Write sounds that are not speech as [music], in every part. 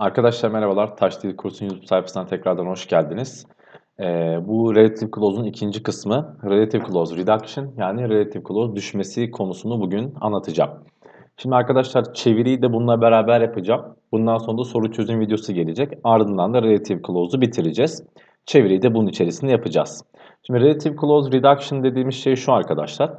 Arkadaşlar merhabalar. Taş Dil Kursu'nun YouTube sayfasına tekrardan hoş geldiniz. Ee, bu Relative Clause'un ikinci kısmı Relative Clause Reduction yani Relative Clause düşmesi konusunu bugün anlatacağım. Şimdi arkadaşlar çeviriyi de bununla beraber yapacağım. Bundan sonra da soru çözüm videosu gelecek. Ardından da Relative Clause'u bitireceğiz. Çeviriyi de bunun içerisinde yapacağız. Şimdi Relative Clause Reduction dediğimiz şey şu arkadaşlar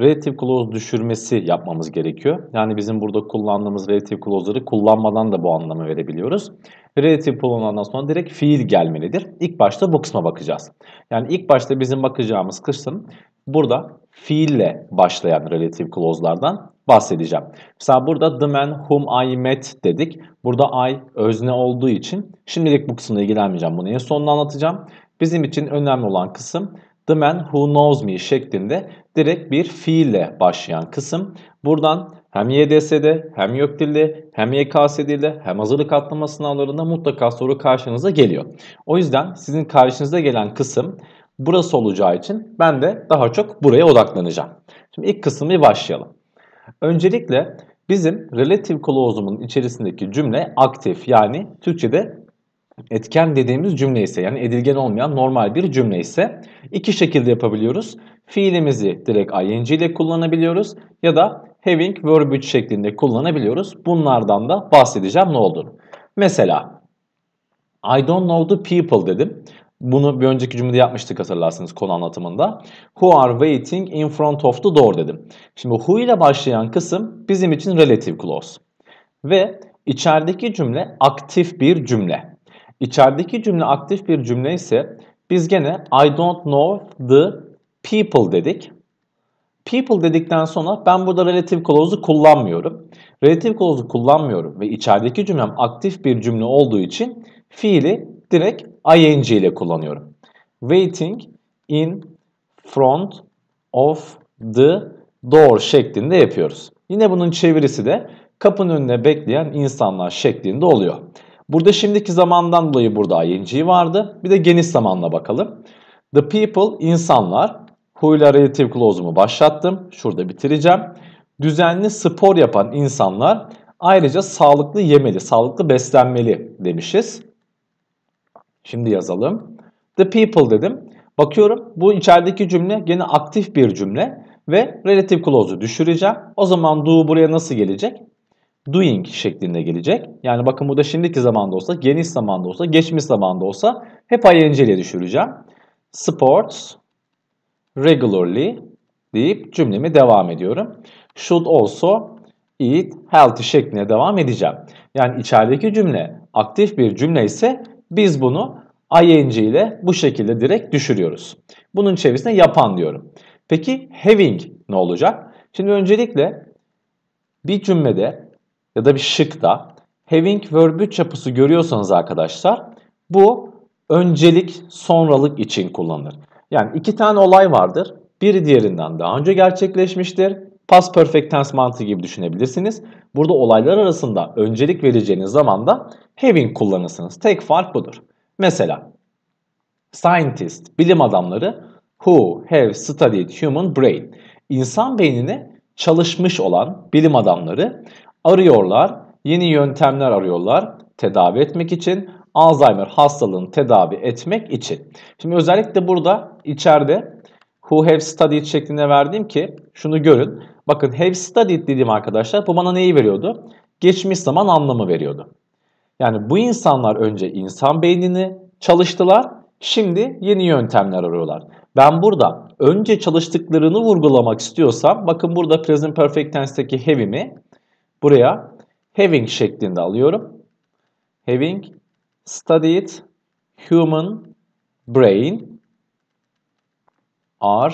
relative clause düşürmesi yapmamız gerekiyor. Yani bizim burada kullandığımız relative clause'ları kullanmadan da bu anlamı verebiliyoruz. Relative kullanılandan sonra direkt fiil gelmelidir. İlk başta bu kısma bakacağız. Yani ilk başta bizim bakacağımız kısım burada fiille başlayan relative clause'lardan bahsedeceğim. Mesela burada the man whom I met dedik. Burada I özne olduğu için şimdilik bu kısımla ilgilenmeyeceğim. Bunu en sonunda anlatacağım. Bizim için önemli olan kısım The Man Who Knows Me şeklinde direkt bir fiille başlayan kısım. Buradan hem YDS'de hem YÖKDİL'de hem YKS'de hem hazırlık atlama sınavlarında mutlaka soru karşınıza geliyor. O yüzden sizin karşınıza gelen kısım burası olacağı için ben de daha çok buraya odaklanacağım. Şimdi ilk kısmı başlayalım. Öncelikle bizim relative clause'umun içerisindeki cümle aktif yani Türkçe'de etken dediğimiz cümle ise yani edilgen olmayan normal bir cümle ise iki şekilde yapabiliyoruz. Fiilimizi direkt ing ile kullanabiliyoruz ya da having verb 3 şeklinde kullanabiliyoruz. Bunlardan da bahsedeceğim ne olduğunu. Mesela I don't know the people dedim. Bunu bir önceki cümlede yapmıştık hatırlarsınız konu anlatımında. Who are waiting in front of the door dedim. Şimdi who ile başlayan kısım bizim için relative clause. Ve içerideki cümle aktif bir cümle. İçerideki cümle aktif bir cümle ise biz gene I don't know the people dedik. People dedikten sonra ben burada relative clause'u kullanmıyorum. Relative clause'u kullanmıyorum ve içerideki cümlem aktif bir cümle olduğu için fiili direkt ing ile kullanıyorum. Waiting in front of the door şeklinde yapıyoruz. Yine bunun çevirisi de kapının önüne bekleyen insanlar şeklinde oluyor. Burada şimdiki zamandan dolayı burada ing vardı. Bir de geniş zamanla bakalım. The people insanlar Who ile relative clause'umu başlattım. Şurada bitireceğim. Düzenli spor yapan insanlar ayrıca sağlıklı yemeli, sağlıklı beslenmeli demişiz. Şimdi yazalım. The people dedim. Bakıyorum bu içerideki cümle gene aktif bir cümle ve relative clause'u düşüreceğim. O zaman do buraya nasıl gelecek? Doing şeklinde gelecek. Yani bakın bu da şimdiki zamanda olsa, geniş zamanda olsa, geçmiş zamanda olsa hep ing ile düşüreceğim. Sports regularly deyip cümlemi devam ediyorum. Should also eat healthy şeklinde devam edeceğim. Yani içerideki cümle aktif bir cümle ise biz bunu ing ile bu şekilde direkt düşürüyoruz. Bunun çevresine yapan diyorum. Peki having ne olacak? Şimdi öncelikle bir cümlede ya da bir şıkta having verb 3 yapısı görüyorsanız arkadaşlar bu öncelik sonralık için kullanılır. Yani iki tane olay vardır. Biri diğerinden daha önce gerçekleşmiştir. Past perfect tense mantığı gibi düşünebilirsiniz. Burada olaylar arasında öncelik vereceğiniz zaman da having kullanırsınız. Tek fark budur. Mesela scientist, bilim adamları who have studied human brain. İnsan beynini çalışmış olan bilim adamları arıyorlar, yeni yöntemler arıyorlar tedavi etmek için Alzheimer hastalığını tedavi etmek için. Şimdi özellikle burada içeride who have studied şeklinde verdiğim ki şunu görün. Bakın have studied dediğim arkadaşlar bu bana neyi veriyordu? Geçmiş zaman anlamı veriyordu. Yani bu insanlar önce insan beynini çalıştılar, şimdi yeni yöntemler arıyorlar. Ben burada önce çalıştıklarını vurgulamak istiyorsam bakın burada present perfect tense'teki have'imi buraya having şeklinde alıyorum. Having studied human brain are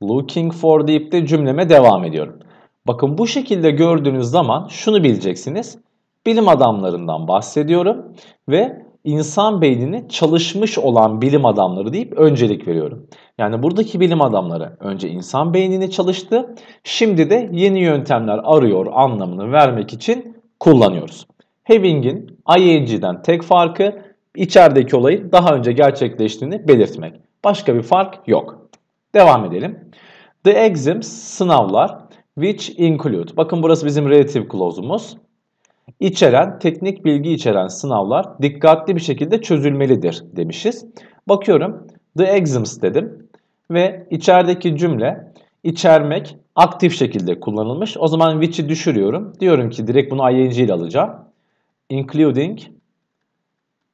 looking for deyip de cümleme devam ediyorum. Bakın bu şekilde gördüğünüz zaman şunu bileceksiniz. Bilim adamlarından bahsediyorum ve insan beynini çalışmış olan bilim adamları deyip öncelik veriyorum. Yani buradaki bilim adamları önce insan beynini çalıştı, şimdi de yeni yöntemler arıyor anlamını vermek için kullanıyoruz having'in IAG'den tek farkı içerideki olayı daha önce gerçekleştiğini belirtmek. Başka bir fark yok. Devam edelim. The exams sınavlar which include. Bakın burası bizim relative clause'umuz. İçeren, teknik bilgi içeren sınavlar dikkatli bir şekilde çözülmelidir demişiz. Bakıyorum the exams dedim ve içerideki cümle içermek aktif şekilde kullanılmış. O zaman which'i düşürüyorum. Diyorum ki direkt bunu ing ile alacağım including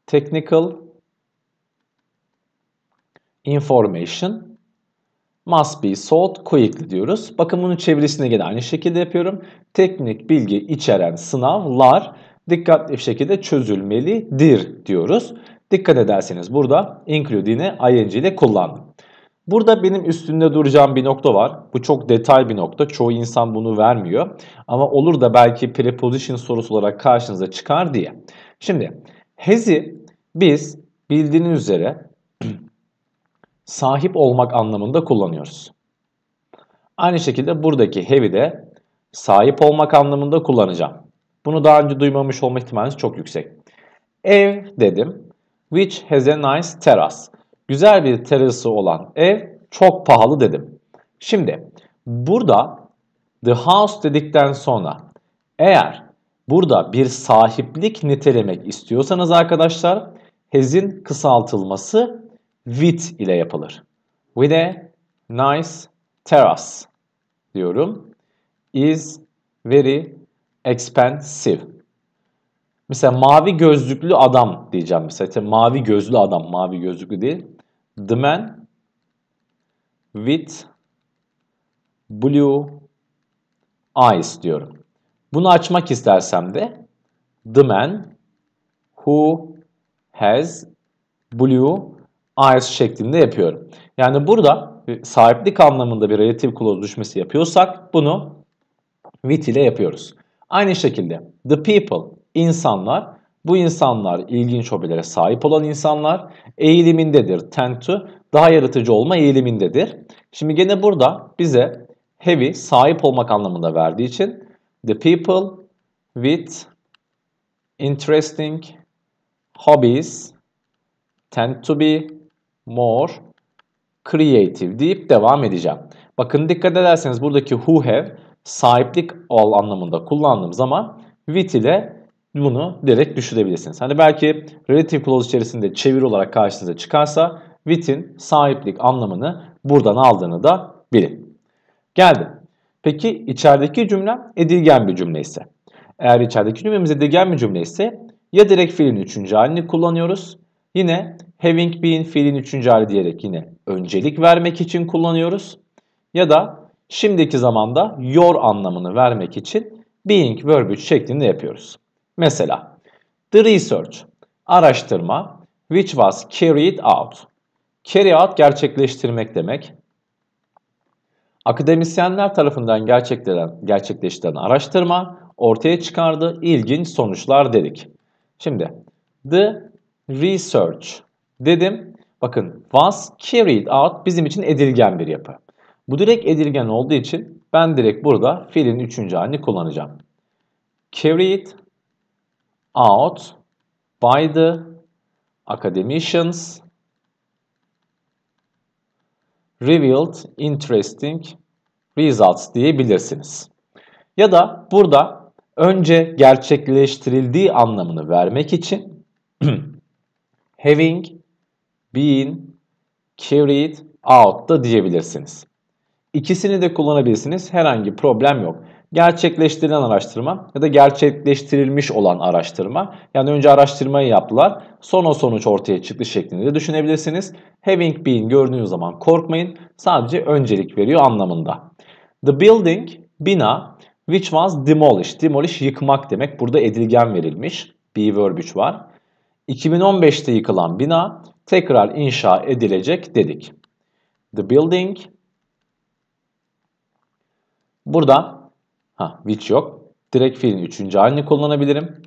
technical information must be sought quickly diyoruz. Bakın bunun çevirisini gene aynı şekilde yapıyorum. Teknik bilgi içeren sınavlar dikkatli bir şekilde çözülmelidir diyoruz. Dikkat ederseniz burada include yine ing ile kullandım. Burada benim üstünde duracağım bir nokta var. Bu çok detay bir nokta. Çoğu insan bunu vermiyor. Ama olur da belki preposition sorusu olarak karşınıza çıkar diye. Şimdi has'i biz bildiğiniz üzere [clears throat] sahip olmak anlamında kullanıyoruz. Aynı şekilde buradaki have'i de sahip olmak anlamında kullanacağım. Bunu daha önce duymamış olma ihtimaliniz çok yüksek. Ev dedim. Which has a nice terrace güzel bir terası olan ev çok pahalı dedim. Şimdi burada the house dedikten sonra eğer burada bir sahiplik nitelemek istiyorsanız arkadaşlar has'in kısaltılması with ile yapılır. With a nice terrace diyorum. Is very expensive. Mesela mavi gözlüklü adam diyeceğim mesela. Tabii mavi gözlü adam, mavi gözlüklü değil. The man with blue eyes diyorum. Bunu açmak istersem de the man who has blue eyes şeklinde yapıyorum. Yani burada sahiplik anlamında bir relatif clause düşmesi yapıyorsak bunu with ile yapıyoruz. Aynı şekilde the people insanlar bu insanlar ilginç hobilere sahip olan insanlar eğilimindedir. Tend to daha yaratıcı olma eğilimindedir. Şimdi gene burada bize heavy sahip olmak anlamında verdiği için the people with interesting hobbies tend to be more creative deyip devam edeceğim. Bakın dikkat ederseniz buradaki who have sahiplik ol anlamında kullandığım zaman with ile bunu direkt düşürebilirsiniz. Hani belki relative clause içerisinde çeviri olarak karşınıza çıkarsa within sahiplik anlamını buradan aldığını da bilin. Geldi. Peki içerideki cümle edilgen bir cümle ise? Eğer içerideki cümlemiz edilgen bir cümle ise ya direkt fiilin üçüncü halini kullanıyoruz. Yine having been fiilin üçüncü hali diyerek yine öncelik vermek için kullanıyoruz. Ya da şimdiki zamanda your anlamını vermek için being verb 3 şeklinde yapıyoruz. Mesela the research araştırma which was carried out. Carry out gerçekleştirmek demek. Akademisyenler tarafından gerçekleştirilen, gerçekleştirilen araştırma ortaya çıkardı ilginç sonuçlar dedik. Şimdi the research dedim. Bakın was carried out bizim için edilgen bir yapı. Bu direkt edilgen olduğu için ben direkt burada fiilin üçüncü halini kullanacağım. Carried out by the academicians revealed interesting results diyebilirsiniz. Ya da burada önce gerçekleştirildiği anlamını vermek için [clears throat] having been carried out da diyebilirsiniz. İkisini de kullanabilirsiniz. Herhangi problem yok gerçekleştirilen araştırma ya da gerçekleştirilmiş olan araştırma. Yani önce araştırmayı yaptılar. Son o sonuç ortaya çıktı şeklinde de düşünebilirsiniz. Having been gördüğünüz zaman korkmayın. Sadece öncelik veriyor anlamında. The building, bina, which was demolished. Demolish yıkmak demek. Burada edilgen verilmiş. Be verb 3 var. 2015'te yıkılan bina tekrar inşa edilecek dedik. The building. Burada Ha, which yok. Direkt fiilin üçüncü halini kullanabilirim.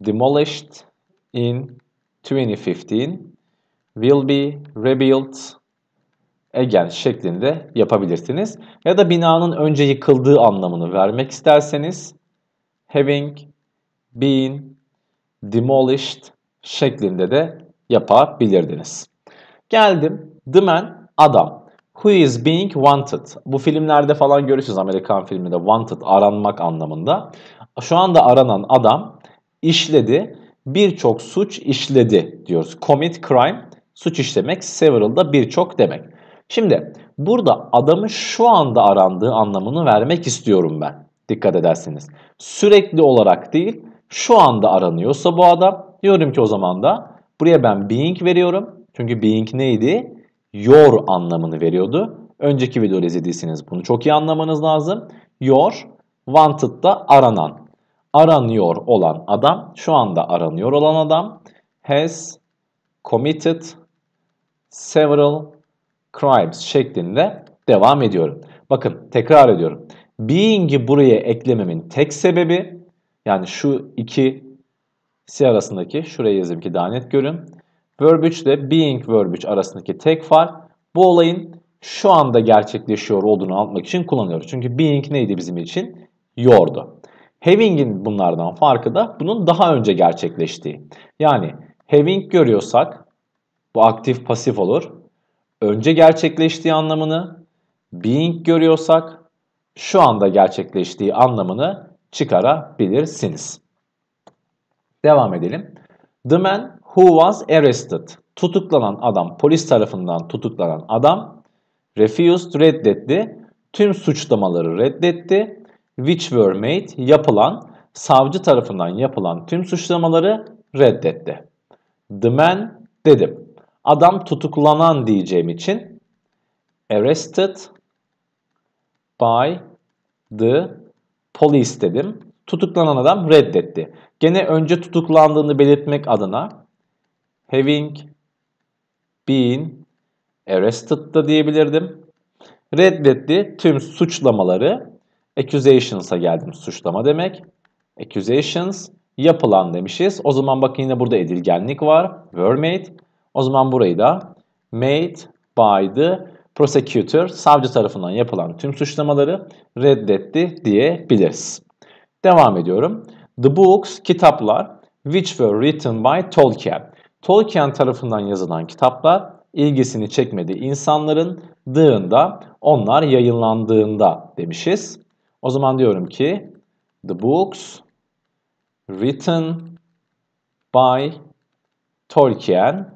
Demolished in 2015 will be rebuilt again şeklinde yapabilirsiniz. Ya da binanın önce yıkıldığı anlamını vermek isterseniz having been demolished şeklinde de yapabilirdiniz. Geldim the man adam. Who is being wanted? Bu filmlerde falan görürsünüz Amerikan filminde wanted aranmak anlamında. Şu anda aranan adam işledi, birçok suç işledi diyoruz. Commit crime, suç işlemek, several da birçok demek. Şimdi burada adamı şu anda arandığı anlamını vermek istiyorum ben. Dikkat ederseniz. Sürekli olarak değil, şu anda aranıyorsa bu adam diyorum ki o zaman da buraya ben being veriyorum. Çünkü being neydi? your anlamını veriyordu. Önceki videoda izlediyseniz bunu çok iyi anlamanız lazım. Your, wanted da aranan. Aranıyor olan adam, şu anda aranıyor olan adam has committed several crimes şeklinde devam ediyorum. Bakın tekrar ediyorum. Being'i buraya eklememin tek sebebi yani şu iki si arasındaki şuraya yazayım ki daha net görün. Verb 3 ile being verb arasındaki tek fark bu olayın şu anda gerçekleşiyor olduğunu anlatmak için kullanıyoruz. Çünkü being neydi bizim için? Yordu. Having'in bunlardan farkı da bunun daha önce gerçekleştiği. Yani having görüyorsak bu aktif pasif olur. Önce gerçekleştiği anlamını being görüyorsak şu anda gerçekleştiği anlamını çıkarabilirsiniz. Devam edelim. The man Who was arrested? Tutuklanan adam, polis tarafından tutuklanan adam refused, reddetti. Tüm suçlamaları reddetti. Which were made, yapılan, savcı tarafından yapılan tüm suçlamaları reddetti. The man dedim. Adam tutuklanan diyeceğim için arrested by the police dedim. Tutuklanan adam reddetti. Gene önce tutuklandığını belirtmek adına having been arrested da diyebilirdim. Reddetti tüm suçlamaları. Accusations'a geldim. Suçlama demek. Accusations yapılan demişiz. O zaman bakın yine burada edilgenlik var. Were made. O zaman burayı da made by the prosecutor savcı tarafından yapılan tüm suçlamaları reddetti diyebiliriz. Devam ediyorum. The books kitaplar which were written by Tolkien. Tolkien tarafından yazılan kitaplar ilgisini çekmedi insanların dığında onlar yayınlandığında demişiz. O zaman diyorum ki the books written by Tolkien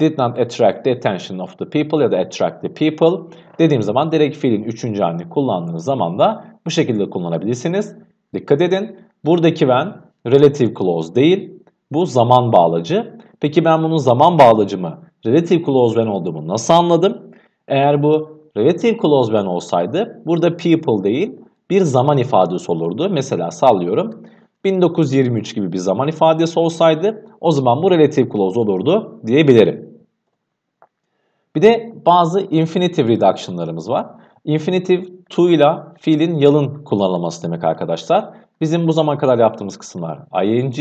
did not attract the attention of the people ya da attract the people dediğim zaman direkt fiilin üçüncü halini kullandığınız zaman da bu şekilde kullanabilirsiniz. Dikkat edin buradaki ben relative clause değil bu zaman bağlacı. Peki ben bunun zaman bağlacımı Relative clause when olduğumu nasıl anladım? Eğer bu relative clause when olsaydı burada people değil bir zaman ifadesi olurdu. Mesela sallıyorum 1923 gibi bir zaman ifadesi olsaydı o zaman bu relative clause olurdu diyebilirim. Bir de bazı infinitive reduction'larımız var. Infinitive to ile fiilin yalın kullanılması demek arkadaşlar. Bizim bu zaman kadar yaptığımız kısımlar ing,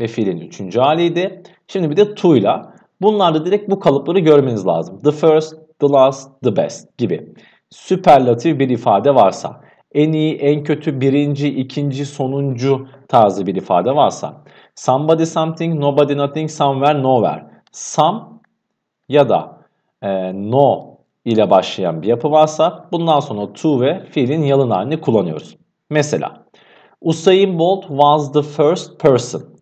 ve fiilin üçüncü haliydi. Şimdi bir de to'yla. Bunlarda direkt bu kalıpları görmeniz lazım. The first, the last, the best gibi. Süperlatif bir ifade varsa, en iyi, en kötü, birinci, ikinci, sonuncu tarzı bir ifade varsa. Somebody something, nobody nothing, somewhere, nowhere. Some ya da e, no ile başlayan bir yapı varsa bundan sonra to ve fiilin yalın halini kullanıyoruz. Mesela Usain Bolt was the first person.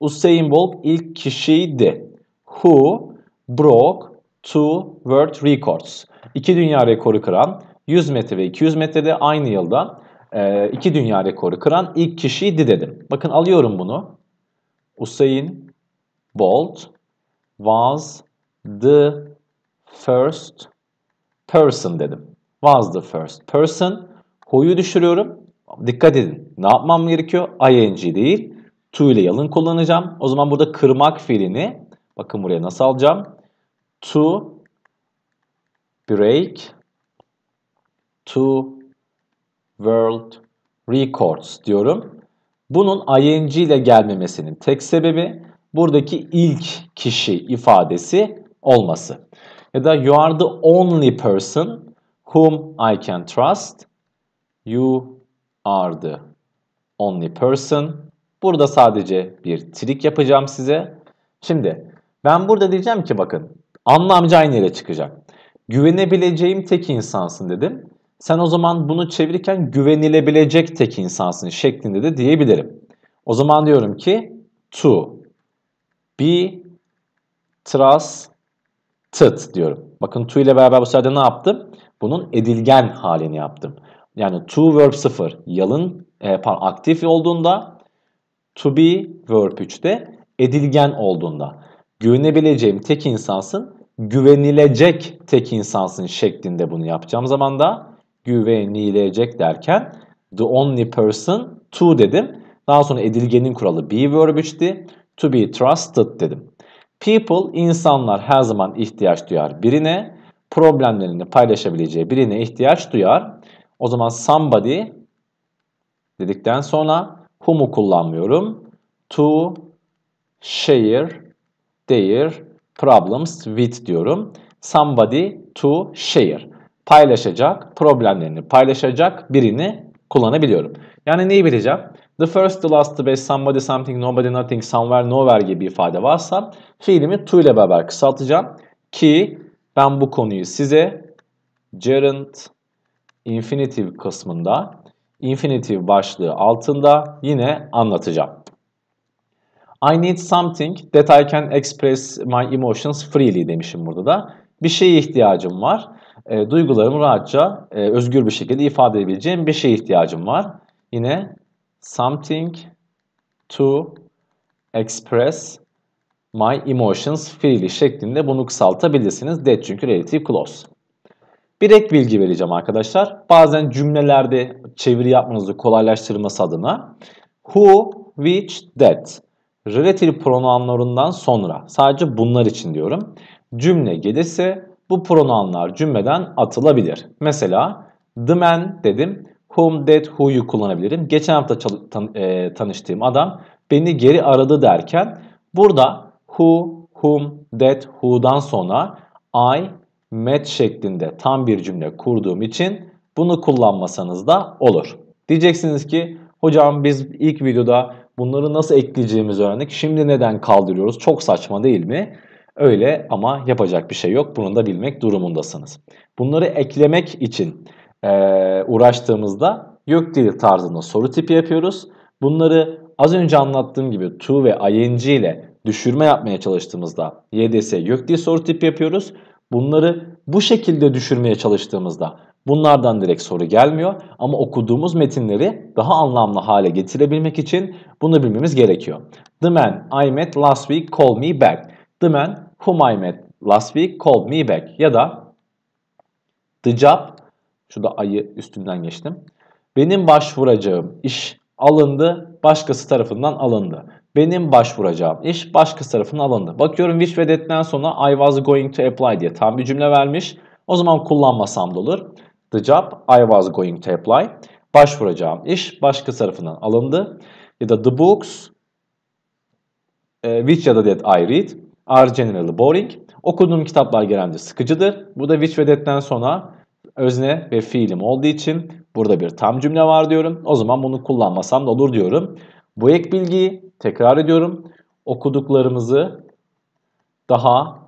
Usain Bolt ilk kişiydi. Who broke two world records. İki dünya rekoru kıran 100 metre ve 200 metrede aynı yılda e, iki dünya rekoru kıran ilk kişiydi dedim. Bakın alıyorum bunu. Usain Bolt was the first person dedim. Was the first person. Who'yu düşürüyorum. Dikkat edin. Ne yapmam gerekiyor? ING değil to ile yalın kullanacağım. O zaman burada kırmak fiilini bakın buraya nasıl alacağım. To break to world records diyorum. Bunun ing ile gelmemesinin tek sebebi buradaki ilk kişi ifadesi olması. Ya da you are the only person whom I can trust. You are the only person Burada sadece bir trik yapacağım size. Şimdi ben burada diyeceğim ki bakın anlamcı aynı yere çıkacak. Güvenebileceğim tek insansın dedim. Sen o zaman bunu çevirirken güvenilebilecek tek insansın şeklinde de diyebilirim. O zaman diyorum ki to be trusted diyorum. Bakın to ile beraber bu sefer ne yaptım? Bunun edilgen halini yaptım. Yani to verb 0 yalın e, aktif olduğunda to be verb 3'te edilgen olduğunda güvenebileceğim tek insansın, güvenilecek tek insansın şeklinde bunu yapacağım zaman da güvenilecek derken the only person to dedim. Daha sonra edilgenin kuralı be verb 3'ti. To be trusted dedim. People insanlar her zaman ihtiyaç duyar birine, problemlerini paylaşabileceği birine ihtiyaç duyar. O zaman somebody dedikten sonra whom'u kullanmıyorum. To share their problems with diyorum. Somebody to share. Paylaşacak, problemlerini paylaşacak birini kullanabiliyorum. Yani neyi bileceğim? The first, the last, the best, somebody, something, nobody, nothing, somewhere, nowhere gibi ifade varsa fiilimi to ile beraber kısaltacağım. Ki ben bu konuyu size gerund infinitive kısmında infinitive başlığı altında yine anlatacağım. I need something that I can express my emotions freely demişim burada da. Bir şeye ihtiyacım var. E, duygularımı rahatça, e, özgür bir şekilde ifade edebileceğim bir şeye ihtiyacım var. Yine something to express my emotions freely şeklinde bunu kısaltabilirsiniz. That çünkü relative clause. Bir ek bilgi vereceğim arkadaşlar. Bazen cümlelerde çeviri yapmanızı kolaylaştırması adına who, which, that relative pronounlarından sonra sadece bunlar için diyorum. Cümle gelirse bu pronounlar cümleden atılabilir. Mesela the man dedim. Whom, that, who'yu kullanabilirim. Geçen hafta tan e tanıştığım adam beni geri aradı derken burada who, whom, that, who'dan sonra I, met şeklinde tam bir cümle kurduğum için bunu kullanmasanız da olur. Diyeceksiniz ki hocam biz ilk videoda bunları nasıl ekleyeceğimizi öğrendik. Şimdi neden kaldırıyoruz? Çok saçma değil mi? Öyle ama yapacak bir şey yok. Bunu da bilmek durumundasınız. Bunları eklemek için e, uğraştığımızda yok değil tarzında soru tipi yapıyoruz. Bunları az önce anlattığım gibi to ve ing ile düşürme yapmaya çalıştığımızda YDS yok değil soru tipi yapıyoruz. Bunları bu şekilde düşürmeye çalıştığımızda bunlardan direkt soru gelmiyor ama okuduğumuz metinleri daha anlamlı hale getirebilmek için bunu bilmemiz gerekiyor. The man I met last week called me back. The man whom I met last week called me back ya da the job şurada ayı üstünden geçtim. Benim başvuracağım iş alındı, başkası tarafından alındı benim başvuracağım iş başkası tarafından alındı. Bakıyorum which ve that'ten sonra I was going to apply diye tam bir cümle vermiş. O zaman kullanmasam da olur. The job I was going to apply. Başvuracağım iş başkası tarafından alındı. Ya da the books e, which ya da that I read are generally boring. Okuduğum kitaplar genelde sıkıcıdır. Bu da which ve that'ten sonra özne ve fiilim olduğu için burada bir tam cümle var diyorum. O zaman bunu kullanmasam da olur diyorum. Bu ek bilgiyi Tekrar ediyorum. Okuduklarımızı daha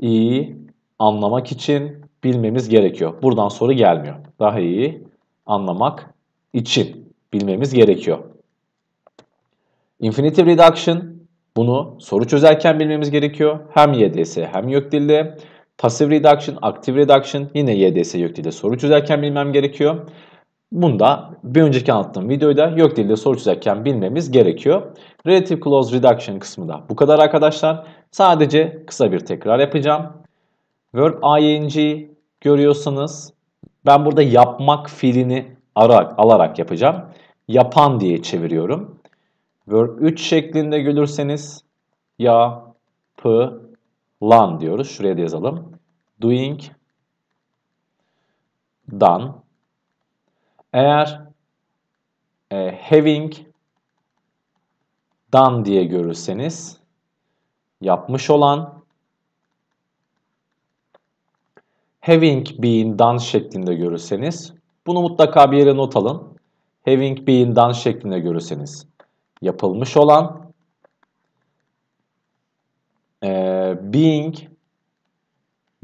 iyi anlamak için bilmemiz gerekiyor. Buradan soru gelmiyor. Daha iyi anlamak için bilmemiz gerekiyor. Infinitive reduction bunu soru çözerken bilmemiz gerekiyor. Hem YDS hem YÖK dilde. Passive reduction, active reduction yine YDS YÖK dilde soru çözerken bilmem gerekiyor. Bunda bir önceki anlattığım videoda yok dilde soru çözerken bilmemiz gerekiyor. Relative Clause Reduction kısmında bu kadar arkadaşlar. Sadece kısa bir tekrar yapacağım. Verb ing görüyorsunuz. ben burada yapmak fiilini ararak, alarak yapacağım. Yapan diye çeviriyorum. Verb 3 şeklinde görürseniz yapılan diyoruz. Şuraya da yazalım. Doing, done eğer e, having done diye görürseniz yapmış olan having been done şeklinde görürseniz bunu mutlaka bir yere not alın. Having been done şeklinde görürseniz yapılmış olan e, being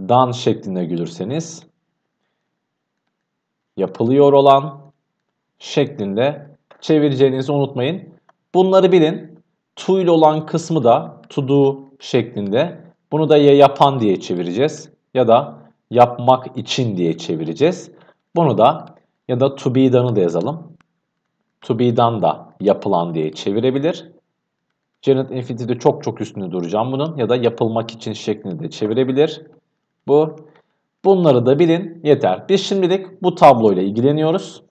done şeklinde görürseniz yapılıyor olan şeklinde çevireceğinizi unutmayın. Bunları bilin. To ile olan kısmı da to do şeklinde. Bunu da ya yapan diye çevireceğiz ya da yapmak için diye çevireceğiz. Bunu da ya da to be done'ı da yazalım. To be done da yapılan diye çevirebilir. Janet Infinity'de çok çok üstünde duracağım bunun ya da yapılmak için şeklinde de çevirebilir. Bu Bunları da bilin yeter. Biz şimdilik bu tabloyla ilgileniyoruz.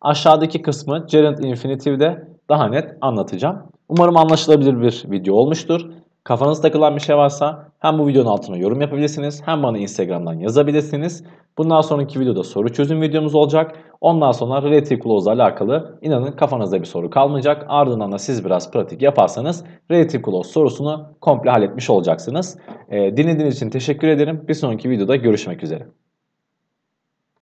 Aşağıdaki kısmı Gerund Infinitive'de daha net anlatacağım. Umarım anlaşılabilir bir video olmuştur. Kafanız takılan bir şey varsa hem bu videonun altına yorum yapabilirsiniz hem bana Instagram'dan yazabilirsiniz. Bundan sonraki videoda soru çözüm videomuz olacak. Ondan sonra relative clause alakalı inanın kafanızda bir soru kalmayacak. Ardından da siz biraz pratik yaparsanız relative clause sorusunu komple halletmiş olacaksınız. E, dinlediğiniz için teşekkür ederim. Bir sonraki videoda görüşmek üzere.